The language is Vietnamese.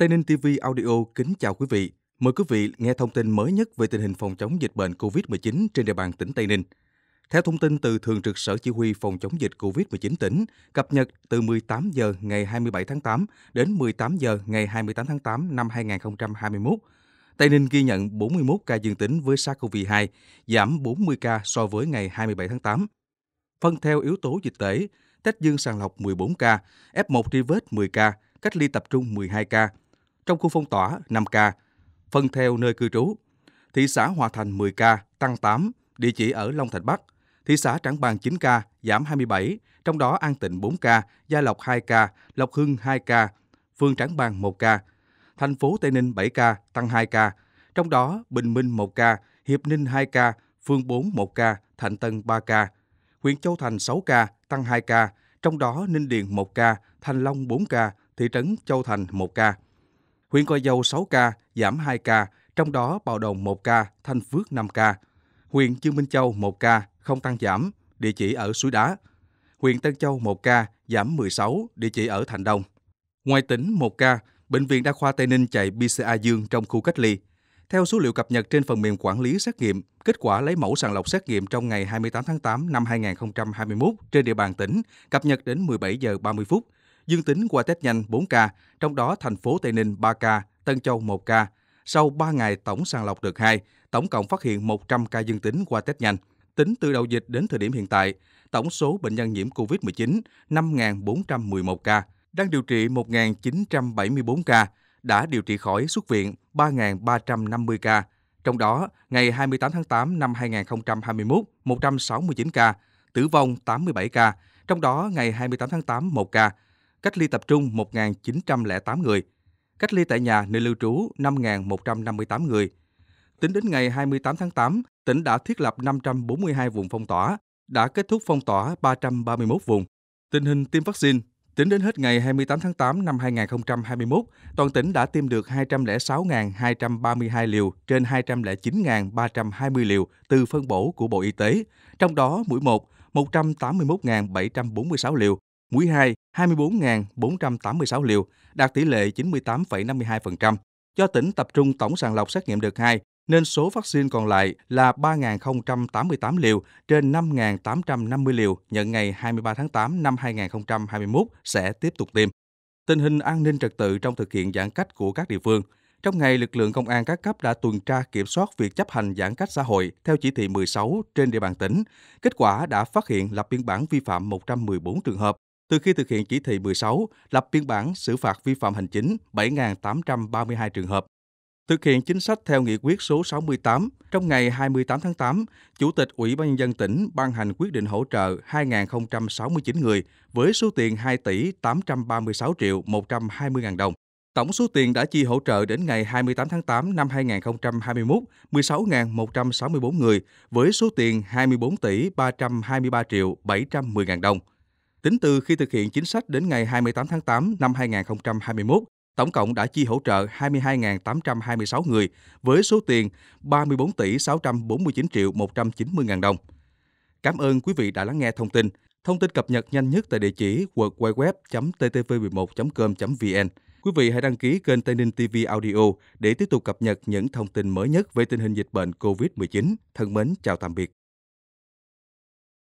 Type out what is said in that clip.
Tây Ninh TV Audio kính chào quý vị. Mời quý vị nghe thông tin mới nhất về tình hình phòng chống dịch bệnh COVID-19 trên địa bàn tỉnh Tây Ninh. Theo thông tin từ Thường trực Sở Chỉ huy Phòng chống dịch COVID-19 tỉnh, cập nhật từ 18 giờ ngày 27 tháng 8 đến 18 giờ ngày 28 tháng 8 năm 2021, Tây Ninh ghi nhận 41 ca dương tính với SARS-CoV-2, giảm 40 ca so với ngày 27 tháng 8. Phân vâng, theo yếu tố dịch tễ, test dương sàng lọc 14 ca, F1 tri vết 10 ca, cách ly tập trung 12 ca, trong khu phong tỏa 5 ca, phân theo nơi cư trú. Thị xã Hòa Thành 10 ca, tăng 8, địa chỉ ở Long Thành Bắc. Thị xã Trảng Bàng 9 ca, giảm 27, trong đó An Tịnh 4 ca, Gia Lộc 2 ca, Lộc Hưng 2 ca, Phương Trảng Bàng 1 ca. Thành phố Tây Ninh 7 ca, tăng 2 ca, trong đó Bình Minh 1 ca, Hiệp Ninh 2 ca, Phương 4 1 ca, Thạnh Tân 3 ca. Huyện Châu Thành 6 ca, tăng 2 ca, trong đó Ninh Điền 1 ca, thanh Long 4 ca, thị trấn Châu Thành 1 ca. Huyện Gò Dầu 6 ca, giảm 2 ca, trong đó Bào Đồng 1 ca, Thanh Phước 5 ca. Huyện Dương Minh Châu 1 ca, không tăng giảm, địa chỉ ở Suối Đá. Huyện Tân Châu 1 ca, giảm 16, địa chỉ ở Thành Đông. Ngoài tỉnh 1 ca, Bệnh viện Đa khoa Tây Ninh chạy PCA dương trong khu cách ly. Theo số liệu cập nhật trên phần mềm quản lý xét nghiệm, kết quả lấy mẫu sàng lọc xét nghiệm trong ngày 28 tháng 8 năm 2021 trên địa bàn tỉnh cập nhật đến 17 giờ 30 phút dương tính qua test nhanh 4 ca, trong đó thành phố Tây Ninh 3 ca, Tân Châu 1 ca. Sau 3 ngày tổng sàng lọc được 2, tổng cộng phát hiện 100 ca dương tính qua test nhanh. Tính từ đầu dịch đến thời điểm hiện tại, tổng số bệnh nhân nhiễm COVID-19 5.411 ca, đang điều trị 1.974 ca, đã điều trị khỏi xuất viện 3.350 ca. Trong đó, ngày 28 tháng 8 năm 2021, 169 ca, tử vong 87 ca, trong đó ngày 28 tháng 8 1 ca, cách ly tập trung 1.908 người, cách ly tại nhà nơi lưu trú 5.158 người. Tính đến ngày 28 tháng 8, tỉnh đã thiết lập 542 vùng phong tỏa, đã kết thúc phong tỏa 331 vùng. Tình hình tiêm vaccine Tính đến hết ngày 28 tháng 8 năm 2021, toàn tỉnh đã tiêm được 206.232 liều trên 209.320 liều từ phân bổ của Bộ Y tế, trong đó mũi 1 181.746 liều, mũi 2 24.486 liều, đạt tỷ lệ 98,52%. Do tỉnh tập trung tổng sàng lọc xét nghiệm đợt 2, nên số vaccine còn lại là 3.088 liều trên 5.850 liều nhận ngày 23 tháng 8 năm 2021 sẽ tiếp tục tiêm. Tình hình an ninh trật tự trong thực hiện giãn cách của các địa phương. Trong ngày, lực lượng công an các cấp đã tuần tra kiểm soát việc chấp hành giãn cách xã hội theo chỉ thị 16 trên địa bàn tỉnh. Kết quả đã phát hiện lập biên bản vi phạm 114 trường hợp, từ khi thực hiện chỉ thị 16, lập biên bản xử phạt vi phạm hành chính 7.832 trường hợp. Thực hiện chính sách theo nghị quyết số 68, trong ngày 28 tháng 8, Chủ tịch Ủy ban Nhân dân tỉnh ban hành quyết định hỗ trợ 2.069 người với số tiền 2 tỷ 836 triệu 120 ngàn đồng. Tổng số tiền đã chi hỗ trợ đến ngày 28 tháng 8 năm 2021, 16.164 người với số tiền 24 tỷ 323 triệu 710 ngàn đồng. Tính từ khi thực hiện chính sách đến ngày 28 tháng 8 năm 2021, tổng cộng đã chi hỗ trợ 22.826 người với số tiền 34 tỷ 649 triệu 190 ngàn đồng. Cảm ơn quý vị đã lắng nghe thông tin. Thông tin cập nhật nhanh nhất tại địa chỉ www.ttv11.com.vn. Quý vị hãy đăng ký kênh Tây Ninh TV Audio để tiếp tục cập nhật những thông tin mới nhất về tình hình dịch bệnh COVID-19. Thân mến, chào tạm biệt.